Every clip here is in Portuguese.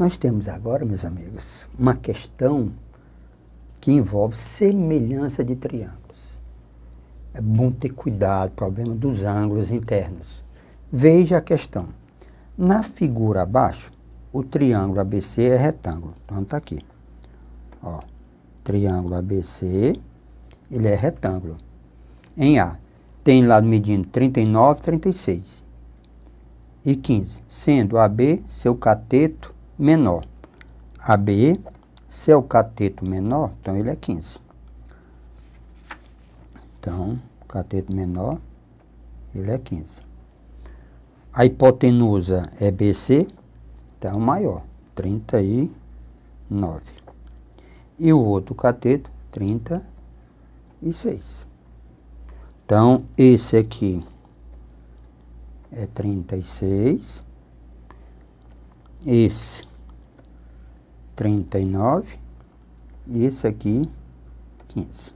Nós temos agora, meus amigos, uma questão que envolve semelhança de triângulos. É bom ter cuidado, problema dos ângulos internos. Veja a questão. Na figura abaixo, o triângulo ABC é retângulo. Então está aqui. Ó, triângulo ABC, ele é retângulo. Em A, tem lado medindo 39, 36 e 15, sendo AB seu cateto menor. AB, se é o cateto menor, então ele é 15. Então, cateto menor, ele é 15. A hipotenusa é BC, então é maior, 39. E o outro cateto, 36. Então, esse aqui é 36. Esse 39 e esse aqui 15.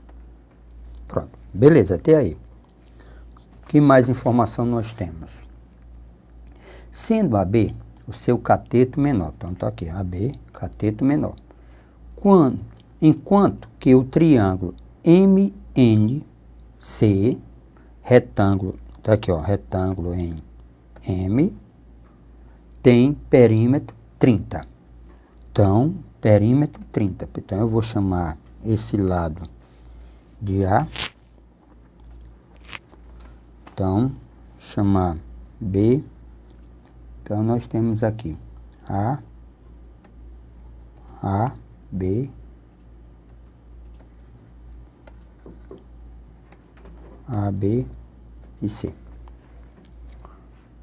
Pronto, beleza, até aí. Que mais informação nós temos? Sendo AB o seu cateto menor, então está aqui, AB, cateto menor. Quando, enquanto que o triângulo MNC, retângulo, está aqui, ó, retângulo em M, tem perímetro 30. Então, perímetro 30. Então, eu vou chamar esse lado de A. Então, chamar B. Então, nós temos aqui A, A, B, A, B e C.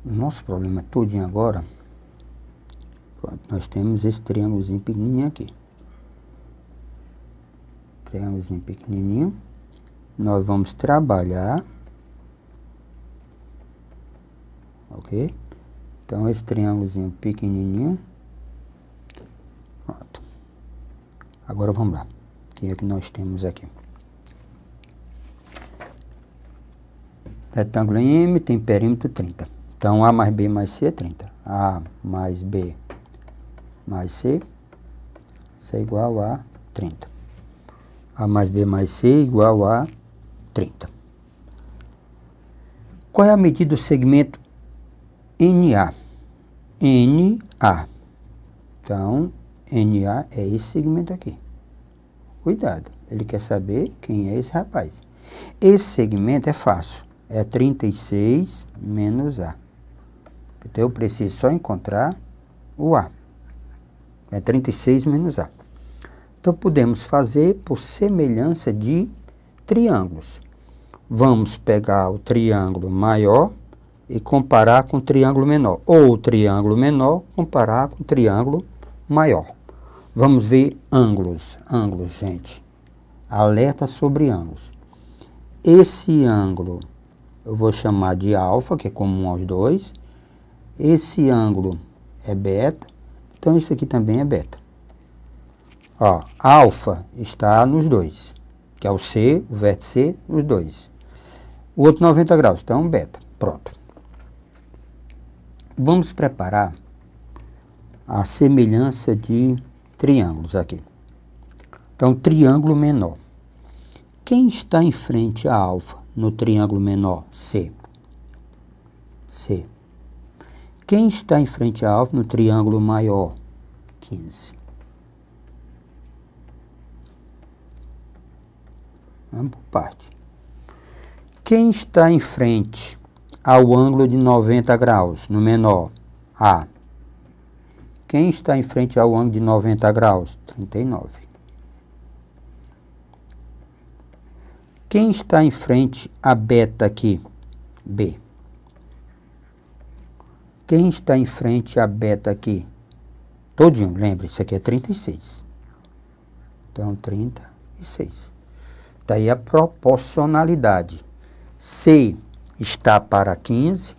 O nosso problema todinho agora nós temos esse triângulozinho pequenininho aqui. Triângulozinho pequenininho. Nós vamos trabalhar. Ok? Então, esse triângulozinho pequenininho. Pronto. Agora vamos lá. O que é que nós temos aqui? Retângulo M tem perímetro 30. Então, A mais B mais C é 30. A mais B é mais C, é igual a 30. A mais B mais C igual a 30. Qual é a medida do segmento NA? NA. Então, NA é esse segmento aqui. Cuidado, ele quer saber quem é esse rapaz. Esse segmento é fácil, é 36 menos A. Então, eu preciso só encontrar o A é 36 menos A. Então, podemos fazer por semelhança de triângulos. Vamos pegar o triângulo maior e comparar com o triângulo menor, ou o triângulo menor comparar com o triângulo maior. Vamos ver ângulos, ângulos, gente. Alerta sobre ângulos. Esse ângulo eu vou chamar de alfa, que é comum aos dois. Esse ângulo é beta então isso aqui também é beta. Ó, alfa está nos dois, que é o C, o vértice C, nos dois. O outro 90 graus, então beta. Pronto. Vamos preparar a semelhança de triângulos aqui. Então, triângulo menor. Quem está em frente a alfa no triângulo menor C? C. Quem está em frente ao no triângulo maior? 15. Vamos por parte. Quem está em frente ao ângulo de 90 graus no menor? A. Quem está em frente ao ângulo de 90 graus? 39. Quem está em frente a beta aqui? B. Quem está em frente a beta aqui? Todinho, lembre, isso aqui é 36. Então, 36. Daí tá a proporcionalidade. C está para 15,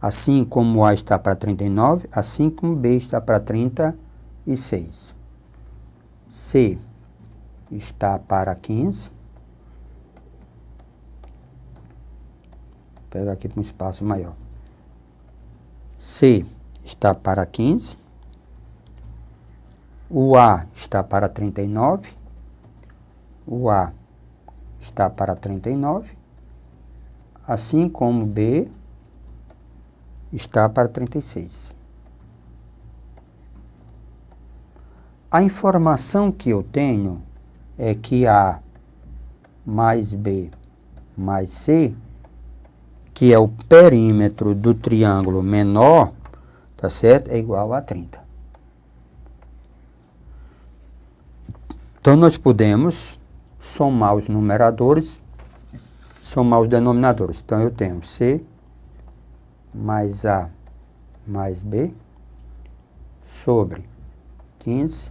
assim como A está para 39, assim como B está para 36. C está para 15. Vou pegar aqui para um espaço maior. C está para 15, o A está para 39, o A está para 39, assim como B está para 36. A informação que eu tenho é que A mais B mais C que é o perímetro do triângulo menor, tá certo? É igual a 30. Então, nós podemos somar os numeradores, somar os denominadores. Então, eu tenho C mais A mais B sobre 15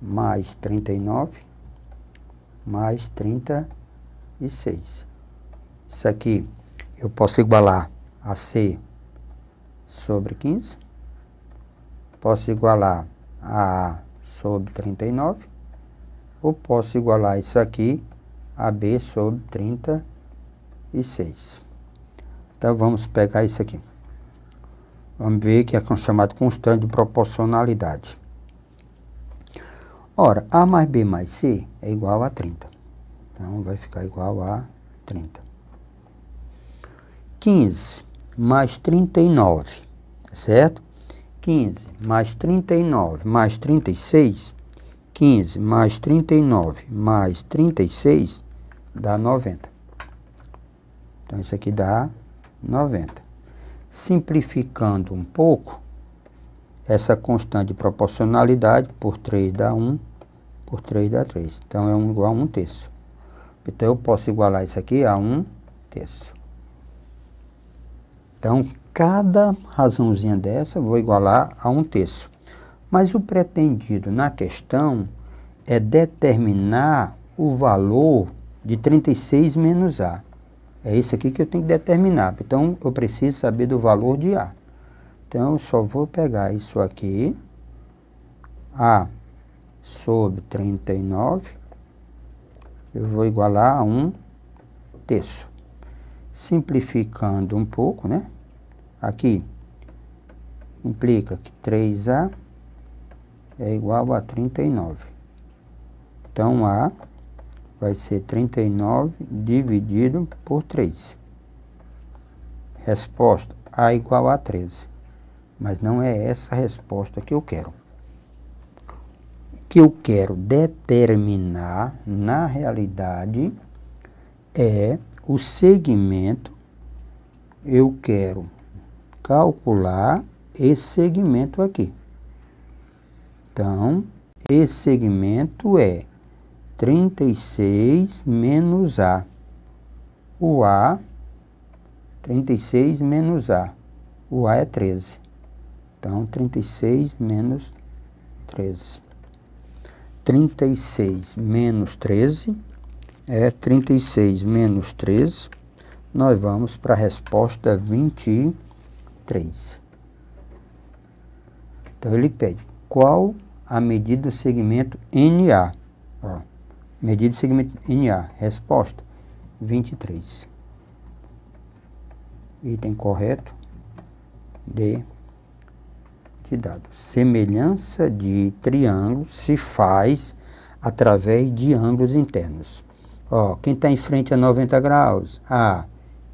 mais 39 mais 36. Isso aqui eu posso igualar a C sobre 15, posso igualar a A sobre 39, ou posso igualar isso aqui a B sobre 36. Então, vamos pegar isso aqui. Vamos ver que é chamado constante de proporcionalidade. Ora, A mais B mais C é igual a 30. Então, vai ficar igual a 30. 15 mais 39, certo? 15 mais 39 mais 36, 15 mais 39 mais 36 dá 90. Então, isso aqui dá 90. Simplificando um pouco, essa constante de proporcionalidade por 3 dá 1, por 3 dá 3. Então, é 1 igual a 1 terço. Então, eu posso igualar isso aqui a 1 terço. Então, cada razãozinha dessa eu vou igualar a um terço. Mas o pretendido na questão é determinar o valor de 36 menos A. É isso aqui que eu tenho que determinar. Então, eu preciso saber do valor de A. Então, eu só vou pegar isso aqui, A sobre 39, eu vou igualar a 1 terço. Simplificando um pouco, né? Aqui, implica que 3A é igual a 39. Então, A vai ser 39 dividido por 3. Resposta, A igual a 13. Mas não é essa a resposta que eu quero. O que eu quero determinar, na realidade, é o segmento, eu quero calcular esse segmento aqui. Então, esse segmento é 36 menos A. O A, 36 menos A. O A é 13. Então, 36 menos 13. 36 menos 13 é 36 menos 13, nós vamos para a resposta 23. Então, ele pede qual a medida do segmento NA. Ó, medida do segmento NA. Resposta 23. Item correto D de dado. Semelhança de triângulo se faz através de ângulos internos. Ó, quem está em frente é a 90 graus, A.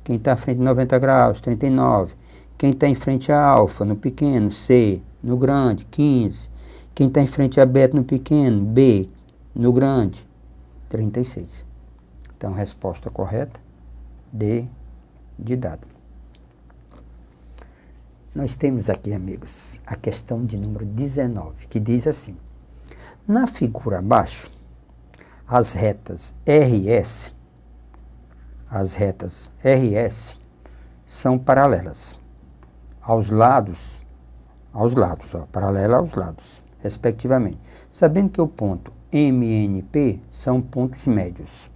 Quem está em frente a 90 graus, 39. Quem está em frente é a alfa, no pequeno, C. No grande, 15. Quem está em frente é a beta, no pequeno, B. No grande, 36. Então, resposta correta, D de dado. Nós temos aqui, amigos, a questão de número 19, que diz assim. Na figura abaixo, as retas RS, as retas RS são paralelas aos lados, aos lados, ó, paralela aos lados, respectivamente. Sabendo que o ponto MNP são pontos médios.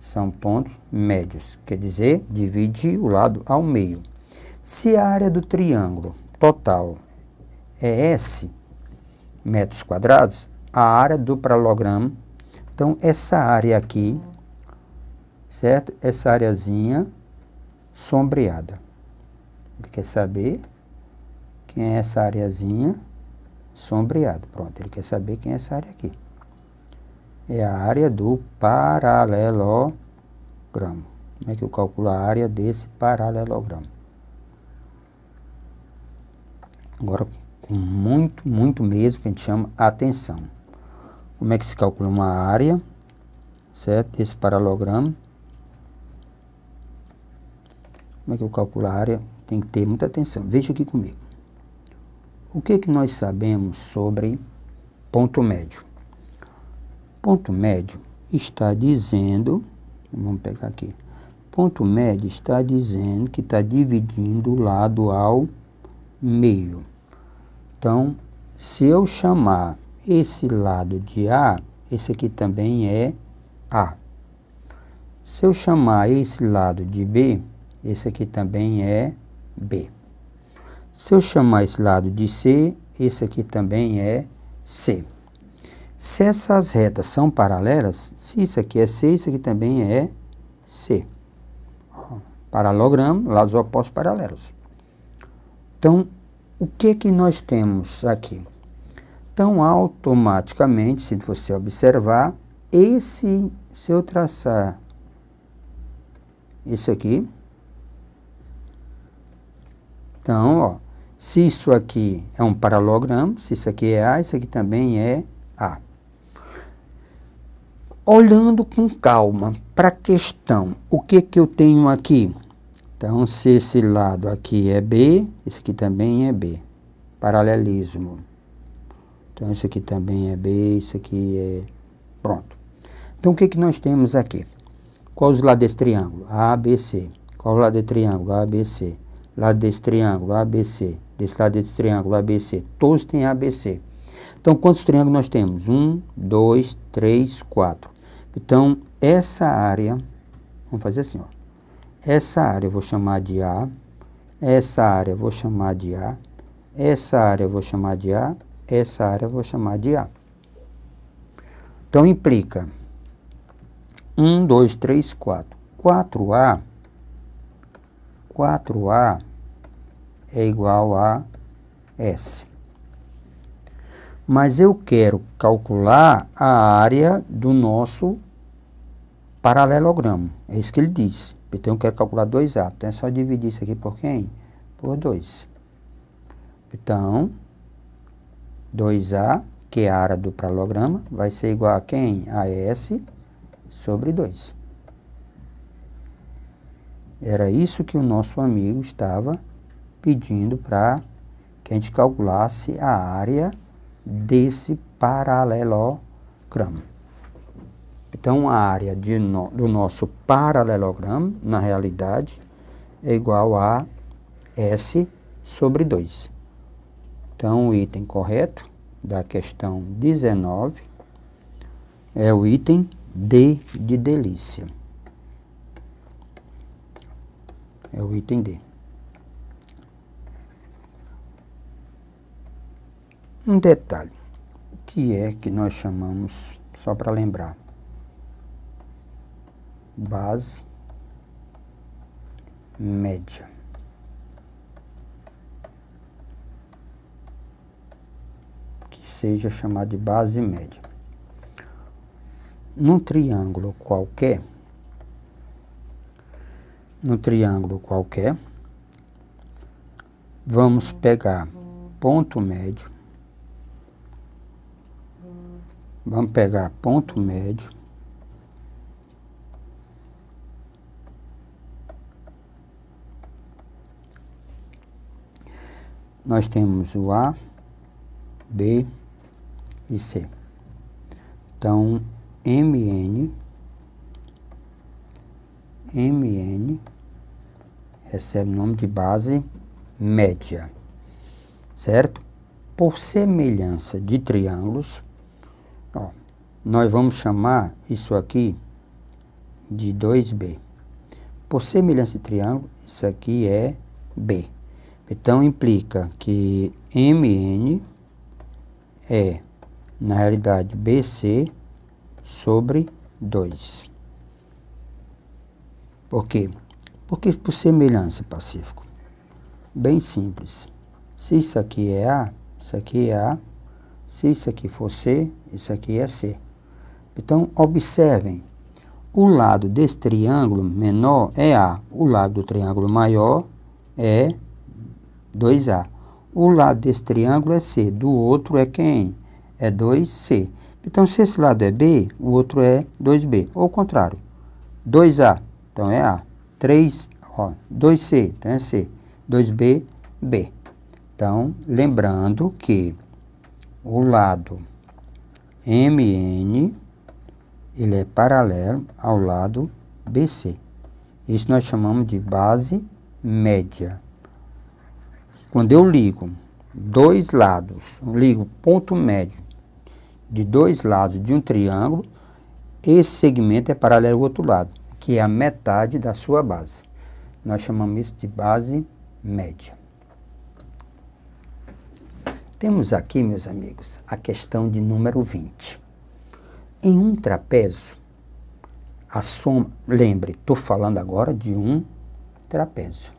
São pontos médios, quer dizer, divide o lado ao meio. Se a área do triângulo total é S metros quadrados, a área do paralelogramo então, essa área aqui, certo? Essa areazinha sombreada. Ele quer saber quem é essa areazinha sombreada. Pronto, ele quer saber quem é essa área aqui. É a área do paralelogramo. Como é que eu calculo a área desse paralelogramo? Agora, com muito, muito mesmo, que a gente chama atenção. Como é que se calcula uma área, certo? Esse paralograma. Como é que eu calculo a área? Tem que ter muita atenção. Veja aqui comigo. O que, é que nós sabemos sobre ponto médio? Ponto médio está dizendo, vamos pegar aqui, ponto médio está dizendo que está dividindo o lado ao meio. Então, se eu chamar esse lado de A, esse aqui também é A. Se eu chamar esse lado de B, esse aqui também é B. Se eu chamar esse lado de C, esse aqui também é C. Se essas retas são paralelas, se isso aqui é C, isso aqui também é C. Paralelogramo, lados opostos paralelos. Então, o que é que nós temos aqui? Então, automaticamente, se você observar, esse, se eu traçar isso aqui, então, ó, se isso aqui é um paralelogramo, se isso aqui é A, isso aqui também é A. Olhando com calma para a questão, o que, que eu tenho aqui? Então, se esse lado aqui é B, esse aqui também é B. Paralelismo. Então, isso aqui também é B, isso aqui é... Pronto. Então, o que, que nós temos aqui? Qual os lados desse triângulo? A, B, C. Qual o lado desse triângulo? A, B, C. Lado desse triângulo? A, B, C. Desse lado desse triângulo? A, B, C. Todos têm A, B, C. Então, quantos triângulos nós temos? Um, dois, três, quatro. Então, essa área... Vamos fazer assim, ó. Essa área eu vou chamar de A. Essa área eu vou chamar de A. Essa área eu vou chamar de A essa área eu vou chamar de A. Então, implica 1, 2, 3, 4. 4A, 4A é igual a S. Mas eu quero calcular a área do nosso paralelogramo. É isso que ele diz. Então, eu quero calcular 2A. Então, é só dividir isso aqui por quem? Por 2. Então, 2A, que é a área do paralelograma, vai ser igual a quem? A S sobre 2. Era isso que o nosso amigo estava pedindo para que a gente calculasse a área desse paralelogramo. Então, a área no, do nosso paralelogramo, na realidade, é igual a S sobre 2. Então, o item correto da questão 19 é o item D de delícia. É o item D. Um detalhe, o que é que nós chamamos, só para lembrar, base média. seja chamado de base média. Num triângulo qualquer, no triângulo qualquer, vamos pegar ponto médio, vamos pegar ponto médio, nós temos o A, B, e C. Então, MN, MN recebe o nome de base média, certo? Por semelhança de triângulos, ó, nós vamos chamar isso aqui de 2B. Por semelhança de triângulo, isso aqui é B. Então, implica que MN é na realidade, BC sobre 2. Por quê? Porque por semelhança, Pacífico. Bem simples. Se isso aqui é A, isso aqui é A. Se isso aqui for C, isso aqui é C. Então, observem. O lado desse triângulo menor é A. O lado do triângulo maior é 2A. O lado desse triângulo é C. Do outro é quem? é 2C. Então, se esse lado é B, o outro é 2B. Ou o contrário. 2A, então é A. 3, ó, 2C, então é C. 2B, B. Então, lembrando que o lado MN ele é paralelo ao lado BC. Isso nós chamamos de base média. Quando eu ligo dois lados, ligo ponto médio de dois lados de um triângulo, esse segmento é paralelo ao outro lado, que é a metade da sua base. Nós chamamos isso de base média. Temos aqui, meus amigos, a questão de número 20. Em um trapézio, a soma, lembre, estou falando agora de um trapézio.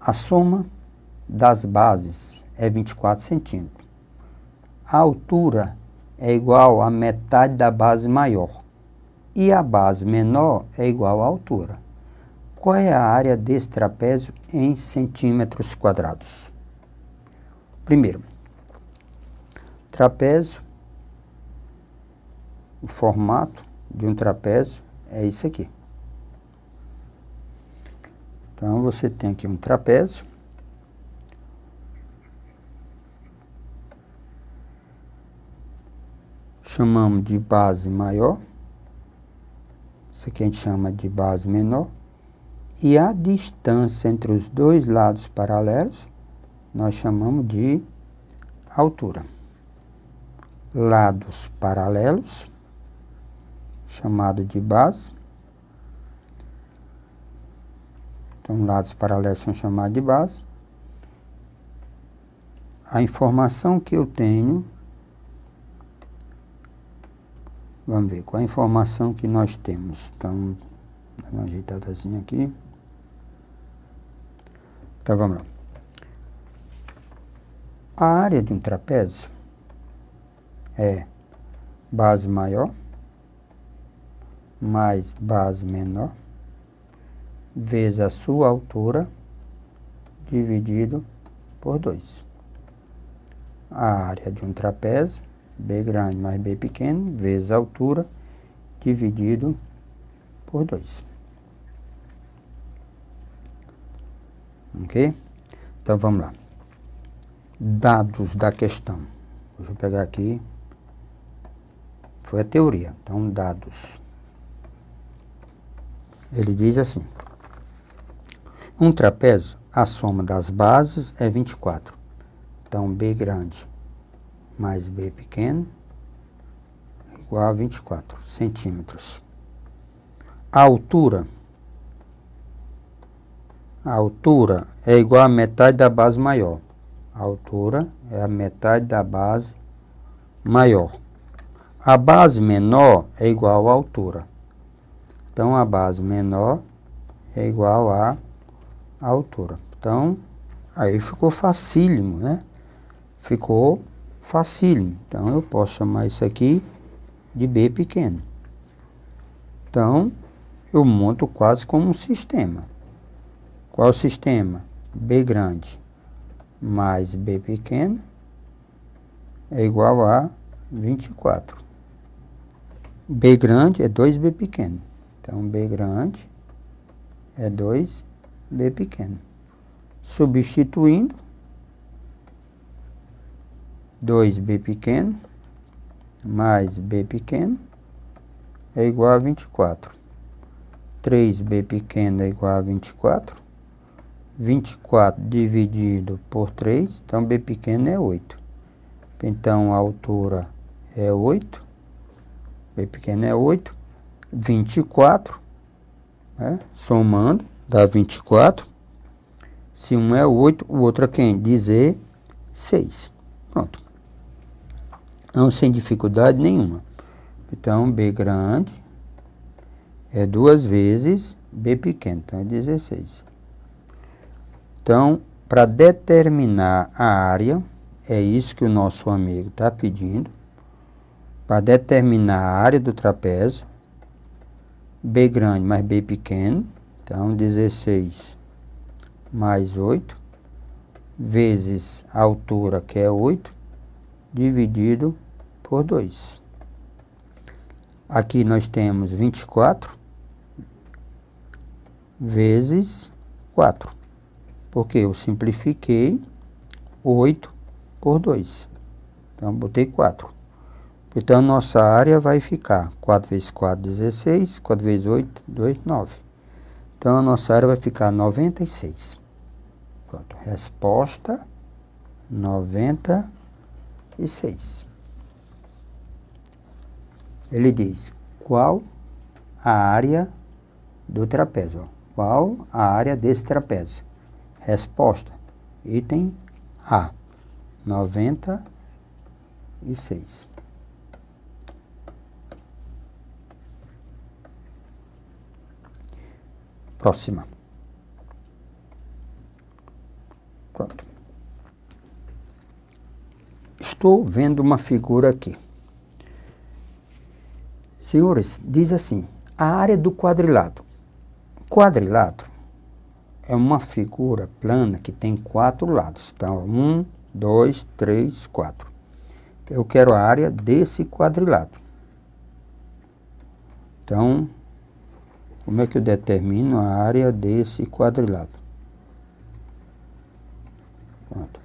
A soma das bases é 24 centímetros a altura é igual a metade da base maior e a base menor é igual à altura. Qual é a área desse trapézio em centímetros quadrados? Primeiro, trapézio, o formato de um trapézio é isso aqui. Então, você tem aqui um trapézio, chamamos de base maior, isso aqui a gente chama de base menor, e a distância entre os dois lados paralelos nós chamamos de altura. Lados paralelos, chamado de base. Então, lados paralelos são chamados de base. A informação que eu tenho Vamos ver, qual a informação que nós temos? Então, dando uma ajeitadazinha aqui. Tá, vamos lá. A área de um trapézio é base maior mais base menor vezes a sua altura dividido por 2. A área de um trapézio B grande mais B pequeno, vezes a altura, dividido por 2. Ok? Então, vamos lá. Dados da questão. Deixa eu pegar aqui. Foi a teoria. Então, dados. Ele diz assim. Um trapézio, a soma das bases é 24. Então, B grande mais B pequeno igual a 24 centímetros. A altura, a altura é igual a metade da base maior. A altura é a metade da base maior. A base menor é igual à altura. Então, a base menor é igual à altura. Então, aí ficou facílimo, né? Ficou facílimo. Então, eu posso chamar isso aqui de B pequeno. Então, eu monto quase como um sistema. Qual é o sistema? B grande mais B pequeno é igual a 24. B grande é 2B pequeno. Então, B grande é 2B pequeno. Substituindo, 2b pequeno mais b pequeno é igual a 24. 3b pequeno é igual a 24. 24 dividido por 3, então b pequeno é 8. Então a altura é 8. b pequeno é 8. 24, né? somando, dá 24. Se um é 8, o outro é quem? Dizer 6. Pronto não sem dificuldade nenhuma. Então, B grande é duas vezes B pequeno, então é 16. Então, para determinar a área, é isso que o nosso amigo está pedindo, para determinar a área do trapézio, B grande mais B pequeno, então 16 mais 8, vezes a altura, que é 8, dividido por 2. Aqui nós temos 24 vezes 4, porque eu simplifiquei 8 por 2. Então, botei 4. Então, nossa área vai ficar 4 vezes 4, 16, 4 vezes 8, 2, 9. Então, a nossa área vai ficar 96. Pronto. Resposta 96 e 6. Ele diz qual a área do trapézio. Qual a área desse trapézio? Resposta: item A, e seis. Próxima. estou vendo uma figura aqui. Senhores, diz assim, a área do quadrilátero. Quadrilátero é uma figura plana que tem quatro lados. Então, um, dois, três, quatro. Eu quero a área desse quadrilátero. Então, como é que eu determino a área desse quadrilátero? Pronto.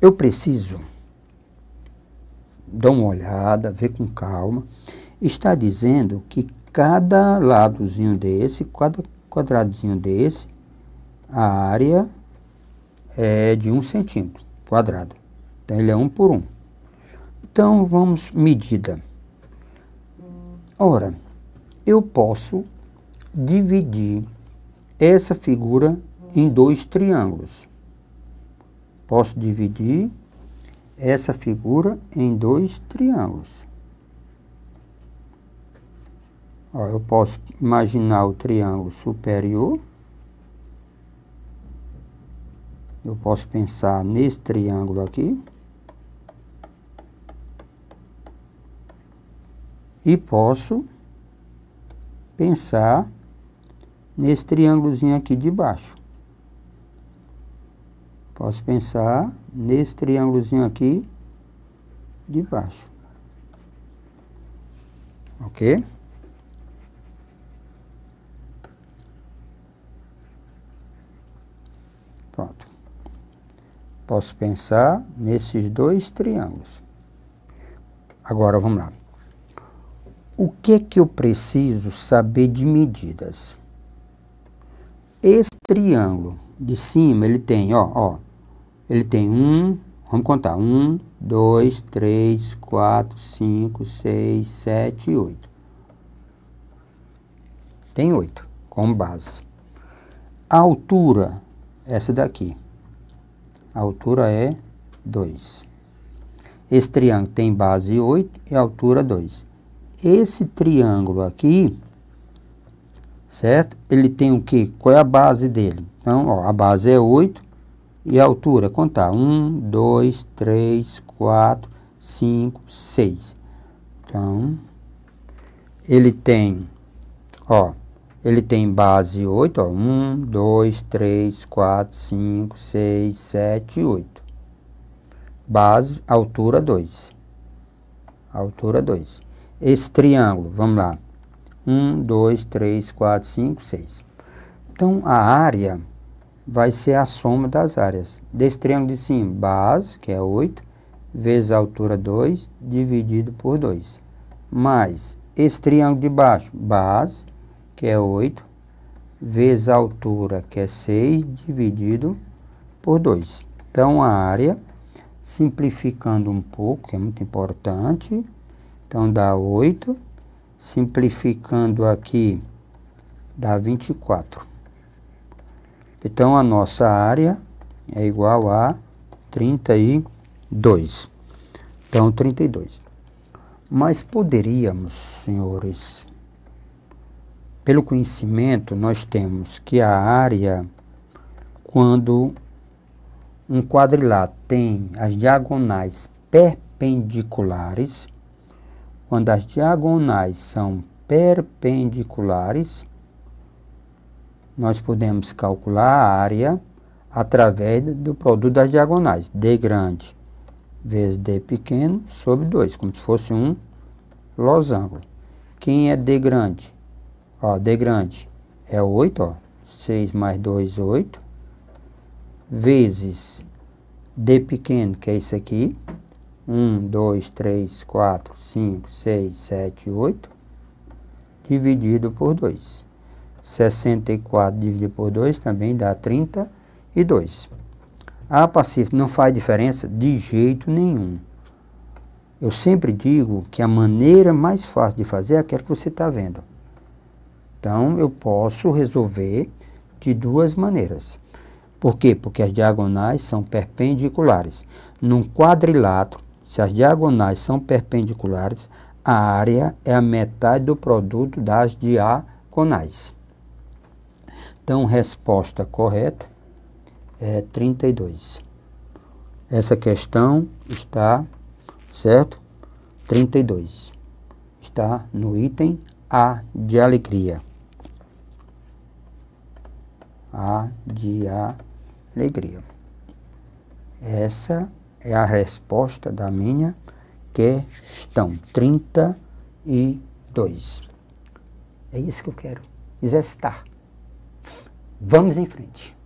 eu preciso dar uma olhada, ver com calma. Está dizendo que cada ladozinho desse, cada quadradozinho desse, a área é de um centímetro quadrado. Então, ele é um por um. Então, vamos medida. Ora, eu posso dividir essa figura em dois triângulos. Posso dividir essa figura em dois triângulos. Ó, eu posso imaginar o triângulo superior. Eu posso pensar nesse triângulo aqui. E posso pensar nesse triângulozinho aqui de baixo. Posso pensar nesse triângulozinho aqui de baixo. Ok? Pronto. Posso pensar nesses dois triângulos. Agora, vamos lá. O que é que eu preciso saber de medidas? Esse triângulo de cima, ele tem, ó, ó, ele tem um, vamos contar, um, dois, três, quatro, cinco, seis, sete e oito. Tem oito como base. A altura, essa daqui. A altura é dois Esse triângulo tem base 8 e altura 2. Esse triângulo aqui, certo? Ele tem o que? Qual é a base dele? Então, ó, a base é 8 e a altura, contar 1, 2, 3, 4, 5, 6. Então, ele tem, ó, ele tem base 8, ó, 1, 2, 3, 4, 5, 6, 7, 8. Base, altura 2. Altura 2. Esse triângulo, vamos lá, 1, 2, 3, 4, 5, 6. Então, a área vai ser a soma das áreas. Desse triângulo de cima, base, que é 8, vezes a altura 2, dividido por 2. Mais esse triângulo de baixo, base, que é 8, vezes a altura, que é 6, dividido por 2. Então, a área, simplificando um pouco, que é muito importante, então dá 8, simplificando aqui, dá 24. Então, a nossa área é igual a 32. Então, 32. Mas poderíamos, senhores, pelo conhecimento, nós temos que a área, quando um quadrilátero tem as diagonais perpendiculares, quando as diagonais são perpendiculares, nós podemos calcular a área através do produto das diagonais, D grande vezes D pequeno sobre 2, como se fosse um losango. Quem é D grande? Ó, D grande é 8, ó, 6 mais 2, 8, vezes D pequeno, que é isso aqui, 1, 2, 3, 4, 5, 6, 7, 8, dividido por 2. 64 dividido por 2 também dá 32. A Pacífico não faz diferença de jeito nenhum. Eu sempre digo que a maneira mais fácil de fazer é aquela que você está vendo. Então, eu posso resolver de duas maneiras. Por quê? Porque as diagonais são perpendiculares. Num quadrilátero, se as diagonais são perpendiculares, a área é a metade do produto das diagonais. Então, resposta correta é 32. Essa questão está, certo? 32. Está no item A de alegria. A de alegria. Essa é a resposta da minha questão 32. É isso que eu quero exercitar. Vamos em frente.